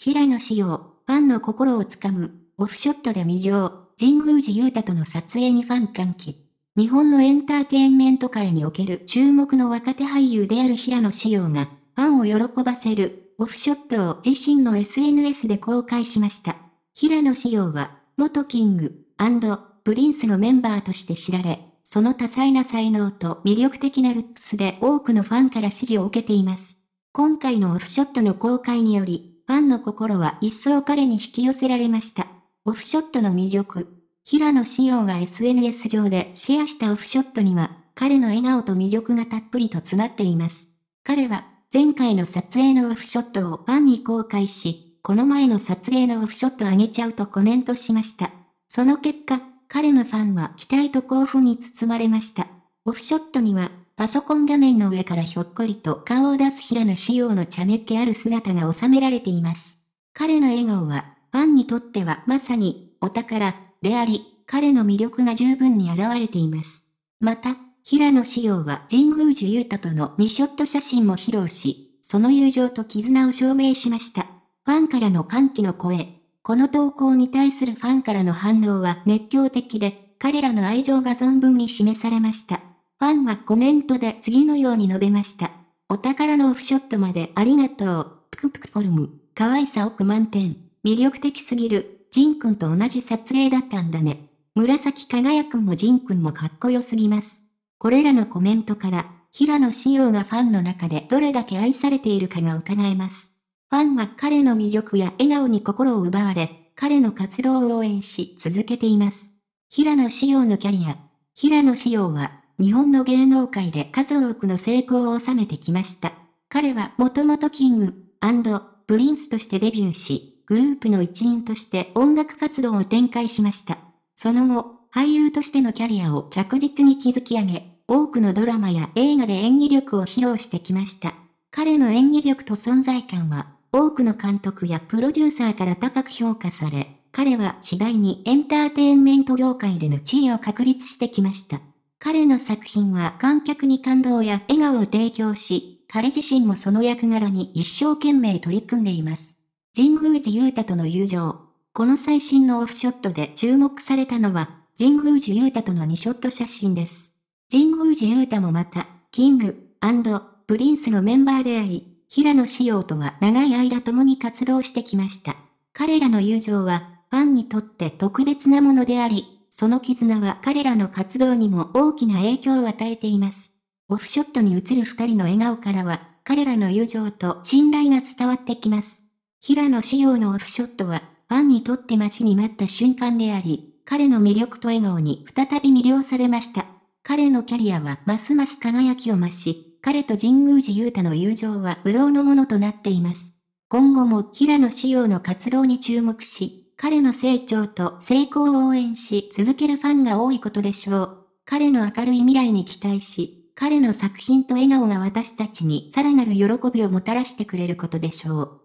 平野紫耀、ファンの心をつかむ、オフショットで魅了、神宮寺勇太との撮影にファン歓喜。日本のエンターテインメント界における注目の若手俳優である平野紫耀が、ファンを喜ばせる、オフショットを自身の SNS で公開しました。平野紫耀は、元キング、プリンスのメンバーとして知られ、その多彩な才能と魅力的なルックスで多くのファンから支持を受けています。今回のオフショットの公開により、ファンの心は一層彼に引き寄せられました。オフショットの魅力。平野紫耀が SNS 上でシェアしたオフショットには、彼の笑顔と魅力がたっぷりと詰まっています。彼は、前回の撮影のオフショットをファンに公開し、この前の撮影のオフショットあげちゃうとコメントしました。その結果、彼のファンは期待と興奮に包まれました。オフショットには、パソコン画面の上からひょっこりと顔を出す平野仕様の茶目っ気ある姿が収められています。彼の笑顔は、ファンにとってはまさに、お宝、であり、彼の魅力が十分に現れています。また、平野仕様は神宮寺勇太との2ショット写真も披露し、その友情と絆を証明しました。ファンからの歓喜の声。この投稿に対するファンからの反応は熱狂的で、彼らの愛情が存分に示されました。ファンはコメントで次のように述べました。お宝のオフショットまでありがとう。ぷくぷくフォルム。可愛さ億満点。魅力的すぎる。ジンくんと同じ撮影だったんだね。紫輝くんもジンくんもかっこよすぎます。これらのコメントから、平野紫耀がファンの中でどれだけ愛されているかが伺えます。ファンは彼の魅力や笑顔に心を奪われ、彼の活動を応援し続けています。平野紫耀のキャリア。平野紫耀は、日本の芸能界で数多くの成功を収めてきました。彼はもともとキング、プリンスとしてデビューし、グループの一員として音楽活動を展開しました。その後、俳優としてのキャリアを着実に築き上げ、多くのドラマや映画で演技力を披露してきました。彼の演技力と存在感は、多くの監督やプロデューサーから高く評価され、彼は次第にエンターテインメント業界での地位を確立してきました。彼の作品は観客に感動や笑顔を提供し、彼自身もその役柄に一生懸命取り組んでいます。神宮寺勇太との友情。この最新のオフショットで注目されたのは、神宮寺勇太との2ショット写真です。神宮寺勇太もまた、キング、プリンスのメンバーであり、平野紫耀とは長い間共に活動してきました。彼らの友情は、ファンにとって特別なものであり、その絆は彼らの活動にも大きな影響を与えています。オフショットに映る二人の笑顔からは、彼らの友情と信頼が伝わってきます。平野仕様のオフショットは、ファンにとって待ちに待った瞬間であり、彼の魅力と笑顔に再び魅了されました。彼のキャリアはますます輝きを増し、彼と神宮寺雄太の友情は不動のものとなっています。今後も平野仕様の活動に注目し、彼の成長と成功を応援し続けるファンが多いことでしょう。彼の明るい未来に期待し、彼の作品と笑顔が私たちにさらなる喜びをもたらしてくれることでしょう。